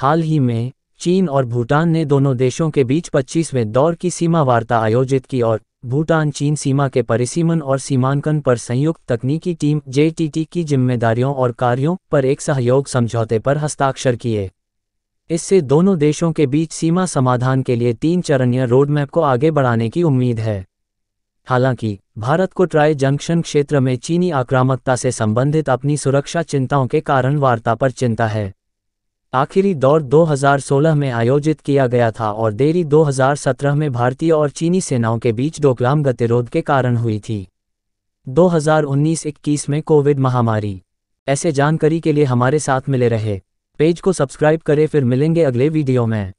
हाल ही में चीन और भूटान ने दोनों देशों के बीच 25वें दौर की सीमा वार्ता आयोजित की और भूटान चीन सीमा के परिसीमन और सीमांकन पर संयुक्त तकनीकी टीम जेटीटी की जिम्मेदारियों और कार्यों पर एक सहयोग समझौते पर हस्ताक्षर किए इससे दोनों देशों के बीच सीमा समाधान के लिए तीन चरणीय रोडमैप को आगे बढ़ाने की उम्मीद है हालांकि भारत को ट्राई जंक्शन क्षेत्र में चीनी आक्रामकता से संबंधित अपनी सुरक्षा चिंताओं के कारण वार्ता पर चिंता है आखिरी दौर 2016 में आयोजित किया गया था और देरी 2017 में भारतीय और चीनी सेनाओं के बीच डोकलाम गतिरोध के कारण हुई थी 2019-21 में कोविड महामारी ऐसे जानकारी के लिए हमारे साथ मिले रहे पेज को सब्सक्राइब करें फिर मिलेंगे अगले वीडियो में